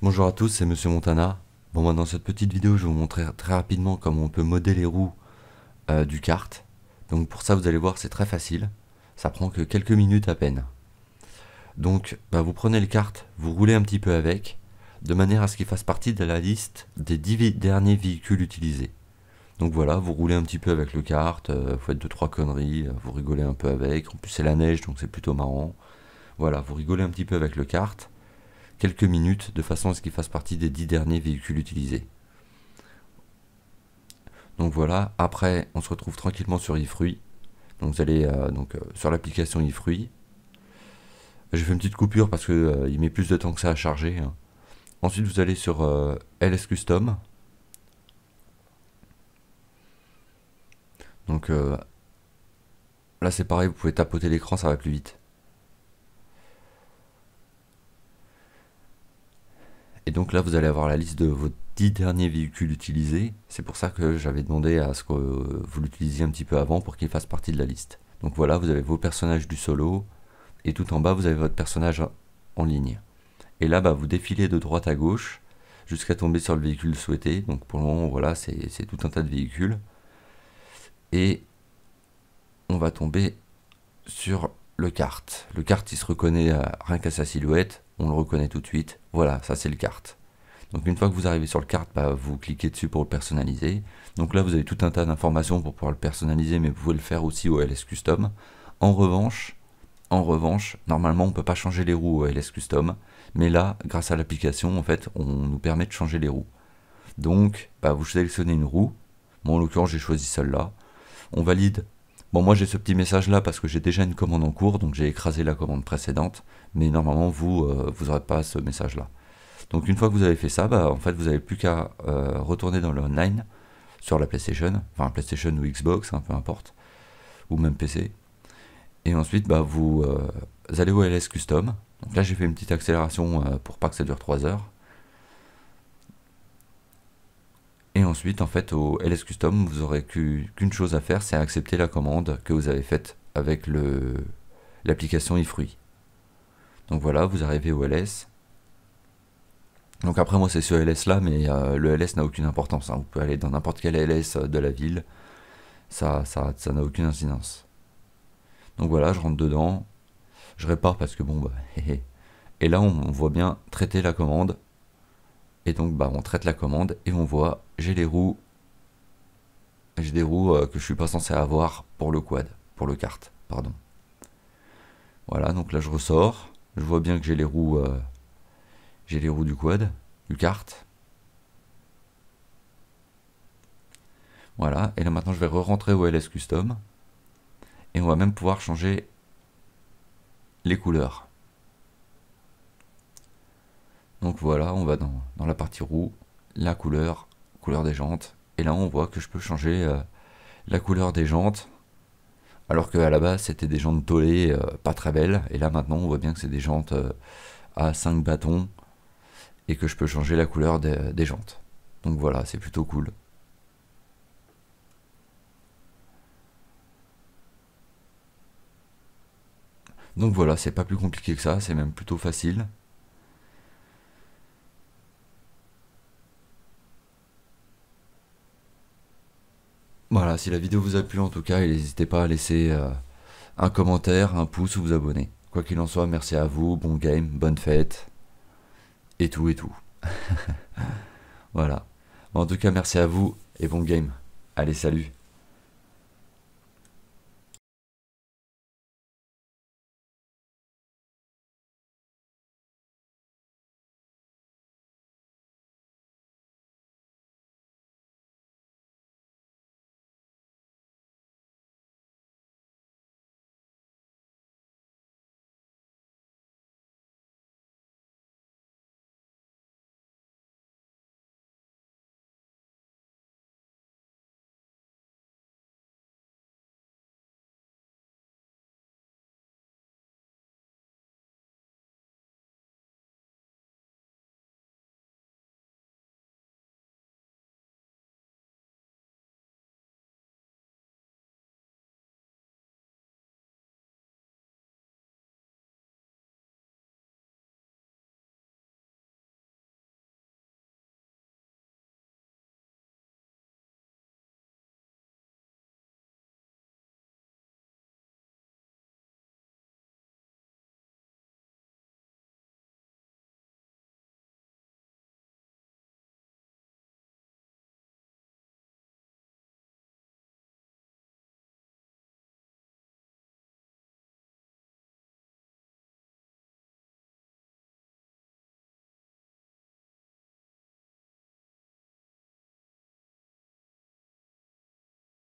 Bonjour à tous, c'est Monsieur Montana. Bon, dans cette petite vidéo, je vais vous montrer très rapidement comment on peut modeler les roues euh, du kart. Donc pour ça, vous allez voir, c'est très facile. Ça prend que quelques minutes à peine. Donc, bah, vous prenez le kart, vous roulez un petit peu avec, de manière à ce qu'il fasse partie de la liste des 10 derniers véhicules utilisés. Donc voilà, vous roulez un petit peu avec le kart, euh, vous faites 2-3 conneries, euh, vous rigolez un peu avec. En plus, c'est la neige, donc c'est plutôt marrant. Voilà, vous rigolez un petit peu avec le kart quelques minutes de façon à ce qu'il fasse partie des 10 derniers véhicules utilisés. Donc voilà, après on se retrouve tranquillement sur Ifruit, Donc vous allez euh, donc, euh, sur l'application Ifruit, J'ai fait une petite coupure parce que euh, met plus de temps que ça à charger. Hein. Ensuite vous allez sur LS Custom. Donc là c'est pareil, vous pouvez tapoter l'écran, ça va plus vite. Et donc là, vous allez avoir la liste de vos 10 derniers véhicules utilisés. C'est pour ça que j'avais demandé à ce que vous l'utilisiez un petit peu avant pour qu'il fasse partie de la liste. Donc voilà, vous avez vos personnages du solo. Et tout en bas, vous avez votre personnage en ligne. Et là, bah, vous défilez de droite à gauche jusqu'à tomber sur le véhicule souhaité. Donc pour le moment, voilà, c'est tout un tas de véhicules. Et on va tomber sur le kart. Le kart, il se reconnaît euh, rien qu'à sa silhouette on le reconnaît tout de suite. Voilà, ça c'est le carte. Donc une fois que vous arrivez sur le cart, bah, vous cliquez dessus pour le personnaliser. Donc là, vous avez tout un tas d'informations pour pouvoir le personnaliser, mais vous pouvez le faire aussi au LS Custom. En revanche, en revanche, normalement, on peut pas changer les roues au LS Custom, mais là, grâce à l'application, en fait, on nous permet de changer les roues. Donc, bah, vous sélectionnez une roue. Moi, en l'occurrence, j'ai choisi celle-là. On valide Bon, moi j'ai ce petit message là parce que j'ai déjà une commande en cours, donc j'ai écrasé la commande précédente, mais normalement vous, euh, vous n'aurez pas ce message là. Donc une fois que vous avez fait ça, bah, en fait vous n'avez plus qu'à euh, retourner dans le online sur la PlayStation, enfin PlayStation ou Xbox, hein, peu importe, ou même PC. Et ensuite bah, vous, vous euh, allez au LS Custom. Donc là j'ai fait une petite accélération pour pas que ça dure 3 heures. ensuite, en fait, au LS Custom, vous aurez qu'une chose à faire, c'est accepter la commande que vous avez faite avec l'application ifruit Donc voilà, vous arrivez au LS. Donc après, moi, c'est ce LS là, mais euh, le LS n'a aucune importance. Hein. Vous pouvez aller dans n'importe quel LS euh, de la ville. Ça, ça, n'a aucune incidence. Donc voilà, je rentre dedans. Je répare parce que bon, bah, Et là, on voit bien traiter la commande et donc, bah, on traite la commande et on voit, j'ai les roues, j'ai des roues euh, que je suis pas censé avoir pour le quad, pour le kart, pardon. Voilà, donc là je ressors, je vois bien que j'ai les roues, euh, j'ai les roues du quad, du kart. Voilà, et là maintenant je vais re-rentrer au LS Custom. Et on va même pouvoir changer les couleurs. Donc voilà, on va dans, la partie roue, la couleur, couleur des jantes. Et là, on voit que je peux changer euh, la couleur des jantes. Alors qu'à la base, c'était des jantes tollées, euh, pas très belles. Et là, maintenant, on voit bien que c'est des jantes euh, à 5 bâtons. Et que je peux changer la couleur des jantes. Donc voilà, c'est plutôt cool. Donc voilà, c'est pas plus compliqué que ça, c'est même plutôt facile. Voilà, si la vidéo vous a plu en tout cas, n'hésitez pas à laisser euh, un commentaire, un pouce ou vous abonner. Quoi qu'il en soit, merci à vous, bon game, bonne fête, et tout et tout. voilà. En tout cas, merci à vous et bon game. Allez, salut